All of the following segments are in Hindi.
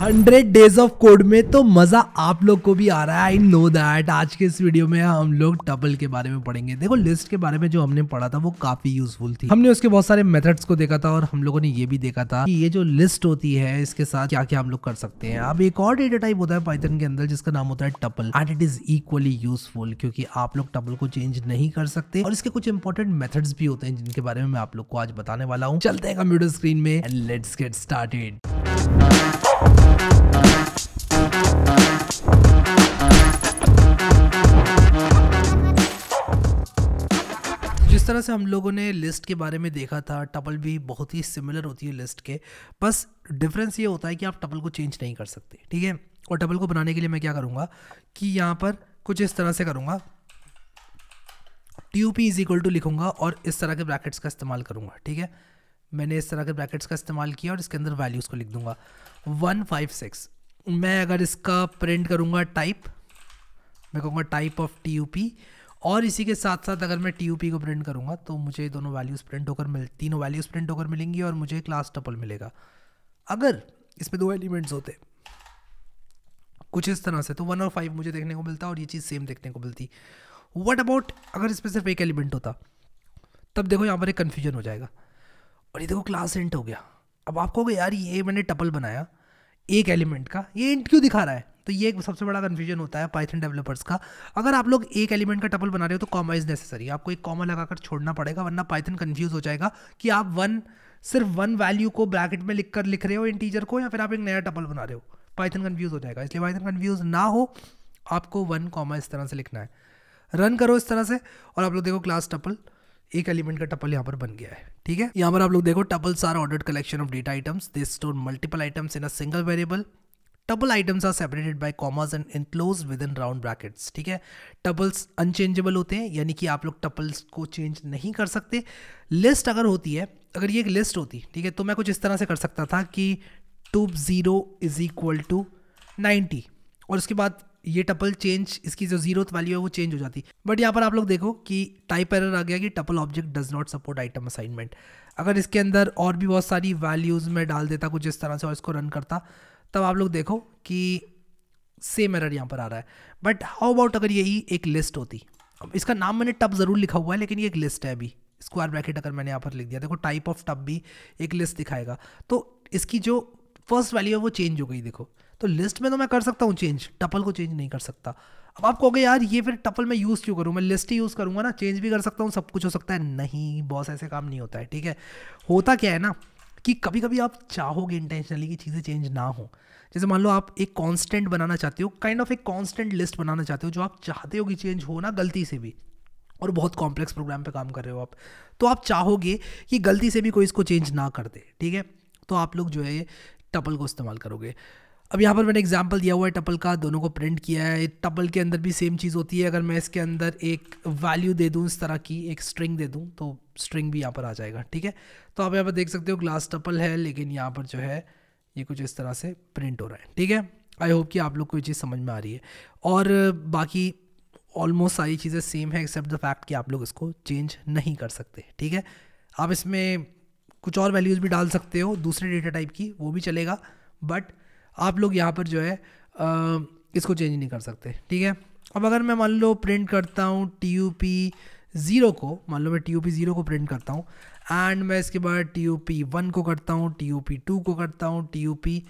हंड्रेड डेज ऑफ कोड में तो मज़ा आप लोग को भी आ रहा है आई नो दैट आज के इस वीडियो में हम लोग टबल के बारे में पढ़ेंगे देखो लिस्ट के बारे में जो हमने पढ़ा था वो काफ़ी यूजफुल थी हमने उसके बहुत सारे मेथड्स को देखा था और हम लोगों ने ये भी देखा था कि ये जो लिस्ट होती है इसके साथ क्या क्या हम लोग कर सकते हैं अब एक और डेटा टाइप होता है पाइथन के अंदर जिसका नाम होता है tuple and it is equally useful क्योंकि आप लोग टपल को चेंज नहीं कर सकते और इसके कुछ इंपॉर्टेंट मेथड्स भी होते हैं जिनके बारे में मैं आप लोग को आज बताने वाला हूँ चलते हैं कंप्यूटर स्क्रीन में एंड लेट्स गेट स्टार्टेड जिस तरह से हम लोगों ने लिस्ट के बारे में देखा था टपल भी बहुत ही सिमिलर होती है लिस्ट के बस डिफरेंस ये होता है कि आप टपल को चेंज नहीं कर सकते ठीक है और टपल को बनाने के लिए मैं क्या करूँगा कि यहाँ पर कुछ इस तरह से करूँगा T U P is equal to लिखूंगा और इस तरह के ब्रैकेट्स का इस्तेमाल करूँगा ठीक है मैंने इस तरह के ब्रैकेट्स का इस्तेमाल किया और इसके अंदर वैल्यूज़ को लिख दूंगा वन फाइव सिक्स मैं अगर इसका प्रिंट करूँगा टाइप मैं कहूँगा type of T U P और इसी के साथ साथ अगर मैं टी को प्रिंट करूँगा तो मुझे दोनों वैल्यूज़ प्रिंट होकर मिल तीनों वैल्यूज़ प्रिंट होकर मिलेंगी और मुझे क्लास टपल मिलेगा अगर इसमें दो एलिमेंट्स होते कुछ इस तरह से तो वन और फाइव मुझे देखने को मिलता और ये चीज़ सेम देखने को मिलती वट अबाउट अगर इसमें सिर्फ एक एलिमेंट होता तब देखो यहाँ पर एक कन्फ्यूजन हो जाएगा और ये देखो क्लास इंट हो गया अब आपको कहोगे यार ये मैंने टपल बनाया एक एलिमेंट का ये इंट क्यों दिखा रहा है तो ये एक सबसे बड़ा कन्फ्यूजन होता है पाइथन डेवलपर्स का अगर आप लोग एक एलिमेंट का टपल बना रहे हो तो कॉमा इज़ नेसेसरी आपको एक कॉमा लगाकर छोड़ना पड़ेगा वरना पाइथन कन्फ्यूज हो जाएगा कि आप वन सिर्फ वन वैल्यू को ब्रैकेट में लिख कर लिख रहे हो इंटीजर को या फिर आप एक नया टपल बना रहे हो पाइथन कन्फ्यूज हो जाएगा इसलिए पाइथन कन्फ्यूज ना हो आपको वन कॉमा इस तरह से लिखना है रन करो इस तरह से और आप लोग देखो क्लास टपल एक एलिमेंट का टपल यहाँ पर बन गया है ठीक है यहाँ पर आप लोग देखो tuples are ordered collection of data items they store multiple items in a single variable tuple items are separated by commas and enclose within round brackets ठीक है टबल्स अनचेंजेबल होते हैं यानी कि आप लोग टपल्स को चेंज नहीं कर सकते लिस्ट अगर होती है अगर ये एक लिस्ट होती ठीक है तो मैं कुछ इस तरह से कर सकता था कि two zero is equal to ninety और उसके बाद ये टपल चेंज इसकी जो जीरो वैल्यू है वो चेंज हो जाती बट यहाँ पर आप लोग देखो कि टाइप एरर आ गया कि tuple object does not support item assignment अगर इसके अंदर और भी बहुत सारी वैल्यूज़ में डाल देता कुछ इस तरह से और इसको रन करता तब आप लोग देखो कि सेम एरर यहाँ पर आ रहा है बट हाउ अबाउट अगर यही एक लिस्ट होती अब इसका नाम मैंने टप ज़रूर लिखा हुआ है लेकिन ये एक लिस्ट है अभी स्क्वायर ब्रैकेट अगर मैंने यहाँ पर लिख दिया देखो टाइप ऑफ टप भी एक लिस्ट दिखाएगा तो इसकी जो फर्स्ट वैल्यू है वो चेंज हो गई देखो तो लिस्ट में तो मैं कर सकता हूँ चेंज टपल को चेंज नहीं कर सकता अब आप कहोगे यार ये फिर टपल मैं यूज़ क्यों करूँ मैं लिस्ट ही यूज़ करूँगा ना चेंज भी कर सकता हूँ सब कुछ हो सकता है नहीं बॉस ऐसे काम नहीं होता है ठीक है होता क्या है ना कि कभी कभी आप चाहोगे इंटेंशनली कि चीज़ें चेंज ना हो जैसे मान लो आप एक कांस्टेंट बनाना चाहते हो काइंड ऑफ एक कांस्टेंट लिस्ट बनाना चाहते हो जो आप चाहते हो कि चेंज हो ना गलती से भी और बहुत कॉम्प्लेक्स प्रोग्राम पे काम कर रहे हो आप तो आप चाहोगे कि गलती से भी कोई इसको चेंज ना कर दे ठीक है तो आप लोग जो है टपल को इस्तेमाल करोगे अब यहाँ पर मैंने एग्जाम्पल दिया हुआ है टपल का दोनों को प्रिंट किया है टपल के अंदर भी सेम चीज़ होती है अगर मैं इसके अंदर एक वैल्यू दे दूँ इस तरह की एक स्ट्रिंग दे दूँ तो स्ट्रिंग भी यहाँ पर आ जाएगा ठीक है तो आप यहाँ पर देख सकते हो ग्लास टपल है लेकिन यहाँ पर जो है ये कुछ इस तरह से प्रिंट हो रहा है ठीक है आई होप कि आप लोग को ये चीज़ समझ में आ रही है और बाकी ऑलमोस्ट सारी चीज़ें सेम है एक्सेप्ट द फैक्ट कि आप लोग इसको चेंज नहीं कर सकते ठीक है आप इसमें कुछ और वैल्यूज़ भी डाल सकते हो दूसरे डेटा टाइप की वो भी चलेगा बट आप लोग यहाँ पर जो है आ, इसको चेंज नहीं कर सकते ठीक है अब अगर मैं मान लो प्रिंट करता हूँ टी यू पी ज़ीरो को मान लो मैं टी यू पी ज़ीरो को प्रिंट करता हूँ एंड मैं इसके बाद टी यू पी वन को करता हूँ टी यू पी टू को करता हूँ T U P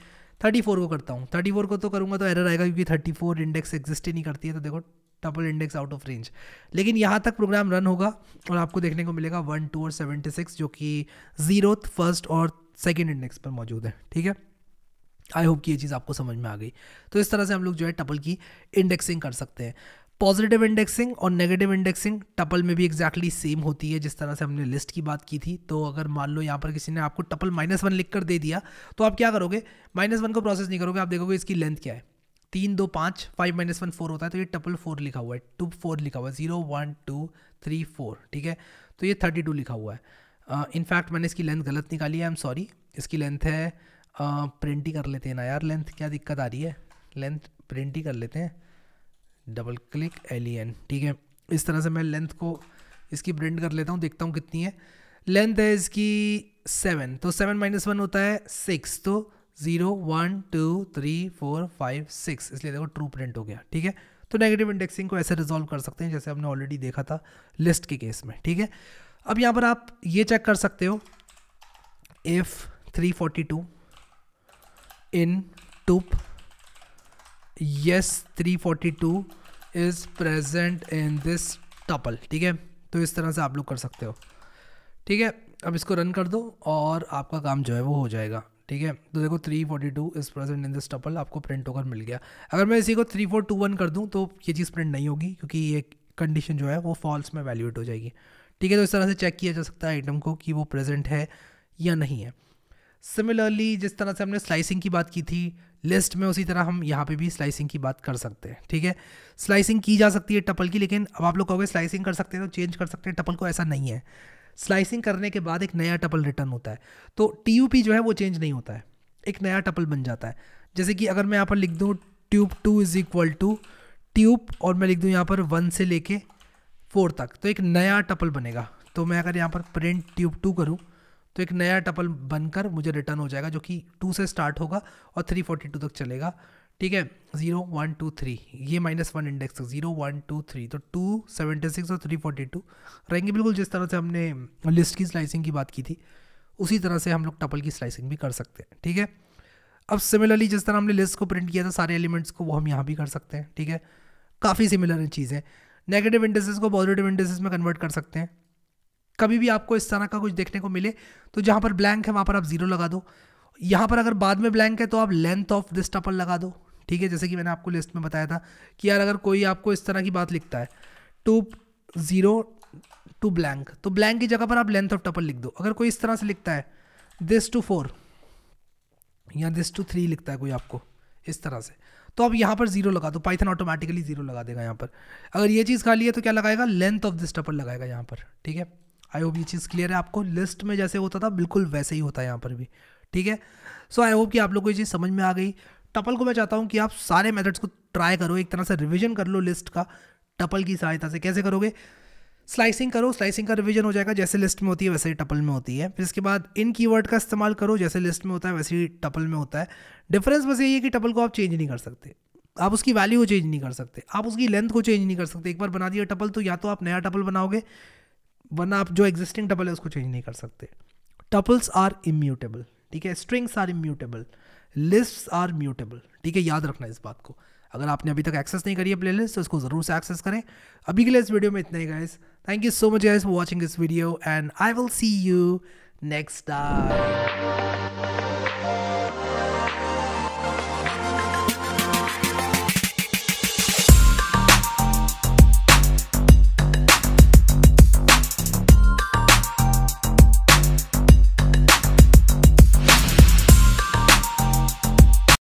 thirty four को करता हूँ थर्टी फोर को तो करूँगा तो एरर आएगा क्योंकि थर्टी फोर इंडेक्स एग्जिस्ट ही नहीं करती है तो देखो double index out of range लेकिन यहाँ तक प्रोग्राम रन होगा और आपको देखने को मिलेगा वन टू और सेवेंटी सिक्स जो कि जीरो फर्स्ट और सेकेंड इंडेक्स पर मौजूद है ठीक है आई होप कि ये चीज़ आपको समझ में आ गई तो इस तरह से हम लोग जो है टपल की इंडेक्सिंग कर सकते हैं पॉजिटिव इंडेक्सिंग और नेगेटिव इंडेक्सिंग टपल में भी एक्जैक्टली exactly सेम होती है जिस तरह से हमने लिस्ट की बात की थी तो अगर मान लो यहाँ पर किसी ने आपको टपल माइनस वन लिख कर दे दिया तो आप क्या करोगे माइनस वन को प्रोसेस नहीं करोगे आप देखोगे इसकी लेंथ क्या है तीन दो पाँच फाइव माइनस वन फोर होता है तो ये टपल फोर लिखा हुआ है टू फोर लिखा हुआ है zero one two three four ठीक है तो ये थर्टी टू लिखा हुआ है इनफैक्ट uh, मैंने इसकी लेंथ गलत निकाली है आई एम सॉरी इसकी लेंथ है प्रिंट ही कर लेते हैं ना यार लेंथ क्या दिक्कत आ रही है लेंथ प्रिंट ही कर लेते हैं डबल क्लिक एलियन ठीक है इस तरह से मैं लेंथ को इसकी प्रिंट कर लेता हूँ देखता हूँ कितनी है लेंथ है इसकी सेवन तो सेवन माइनस वन होता है सिक्स तो zero one two three four five six इसलिए देखो ट्रू प्रिंट हो गया ठीक है तो नेगेटिव इंडेक्सिंग को ऐसे रिजॉल्व कर सकते हैं जैसे हमने ऑलरेडी देखा था लिस्ट के केस में ठीक है अब यहाँ पर आप ये चेक कर सकते हो F three forty two in tup yes 342 is present in this tuple ठीक है तो इस तरह से आप लोग कर सकते हो ठीक है अब इसको रन कर दो और आपका काम जो है वो हो जाएगा ठीक है तो देखो 342 forty two is present in this tuple आपको प्रिंट होकर मिल गया अगर मैं इसी को 3421 कर दूं तो ये चीज़ प्रिंट नहीं होगी क्योंकि ये कंडीशन जो है वो फॉल्स में वैल्यूएट हो जाएगी ठीक है तो इस तरह से चेक किया जा सकता है आइटम को कि वो प्रेजेंट है या नहीं है सिमिलरली जिस तरह से हमने स्लाइसिंग की बात की थी लिस्ट में उसी तरह हम यहाँ पे भी स्लाइसिंग की बात कर सकते हैं ठीक है स्लाइसिंग की जा सकती है टपल की लेकिन अब आप लोग कहोगे स्लाइसिंग कर सकते हैं तो चेंज कर सकते हैं टपल को ऐसा नहीं है स्लाइसिंग करने के बाद एक नया टपल रिटर्न होता है तो टी जो है वो चेंज नहीं होता है एक नया टपल बन जाता है जैसे कि अगर मैं यहाँ पर लिख दूँ tube two is equal to tube और मैं लिख दूँ यहाँ पर वन से लेके फोर तक तो एक नया टपल बनेगा तो मैं अगर यहाँ पर प्रिंट ट्यूब टू करूँ तो एक नया टपल बनकर मुझे रिटर्न हो जाएगा जो कि टू से स्टार्ट होगा और थ्री फोर्टी टू तक चलेगा ठीक है जीरो वन टू थ्री ये माइनस वन इंडेक्स तक जीरो वन टू थ्री तो टू सेवेंटी सिक्स और थ्री फोर्टी टू रहेंगे बिल्कुल जिस तरह से हमने लिस्ट की स्लाइसिंग की बात की थी उसी तरह से हम लोग टपल की स्लाइसिंग भी कर सकते हैं ठीक है अब सिमिलरली जिस तरह हमने लिस्ट को प्रिंट किया था सारे एलिमेंट्स को वो हम यहाँ भी कर सकते हैं ठीक है काफ़ी सिमिलर चीज़ें नेगेटिव इंडेसेस को पॉजिटिव इंडेसेस में कन्वर्ट कर सकते हैं कभी भी आपको इस तरह का कुछ देखने को मिले तो जहाँ पर ब्लैंक है वहाँ पर आप ज़ीरो लगा दो यहाँ पर अगर बाद में ब्लैंक है तो आप लेंथ ऑफ दिस टपल लगा दो ठीक है जैसे कि मैंने आपको लिस्ट में बताया था कि यार अगर कोई आपको इस तरह की बात लिखता है टू ज़ीरो टू ब्लैंक तो ब्लैंक की जगह पर आप लेंथ ऑफ टपल लिख दो अगर कोई इस तरह से लिखता है दिस टू फोर या दिस टू थ्री लिखता है कोई आपको इस तरह से तो आप यहाँ पर जीरो लगा दो पाइथन ऑटोमेटिकली जीरो लगा देगा यहाँ पर अगर ये चीज़ खाली है तो क्या लगाएगा लेंथ ऑफ दिस टपल लगाएगा यहाँ पर ठीक है आई होप ये चीज़ क्लियर है आपको लिस्ट में जैसे होता था बिल्कुल वैसे ही होता है यहाँ पर भी ठीक है सो आई होप कि आप लोग को ये चीज़ समझ में आ गई टपल को मैं चाहता हूँ कि आप सारे मेथड्स को ट्राई करो एक तरह से रिविजन कर लो लिस्ट का टपल की सहायता से कैसे करोगे स्लाइसिंग करो स्लाइसिंग का रिविजन हो जाएगा जैसे लिस्ट में होती है वैसे ही टपल में होती है फिर इसके बाद इन कीवर्ड का इस्तेमाल करो जैसे लिस्ट में होता है वैसे ही टपल में होता है डिफरेंस बस यही है कि टपल को आप चेंज नहीं कर सकते आप उसकी वैल्यू को चेंज नहीं कर सकते आप उसकी लेंथ को चेंज नहीं कर सकते एक बार बना दिया टपल तो या तो आप नया टपल बनाओगे वरना आप जो एग्जिस्टिंग टपल है उसको चेंज नहीं कर सकते टपल्स आर इम्यूटेबल ठीक है strings are immutable list are mutable ठीक है याद रखना इस बात को अगर आपने अभी तक एक्सेस नहीं करी है प्ले लिस्ट तो इसको ज़रूर से एक्सेस करें अभी के लिए इस वीडियो में इतना ही guys thank you so much guys for watching this video and I will see you next time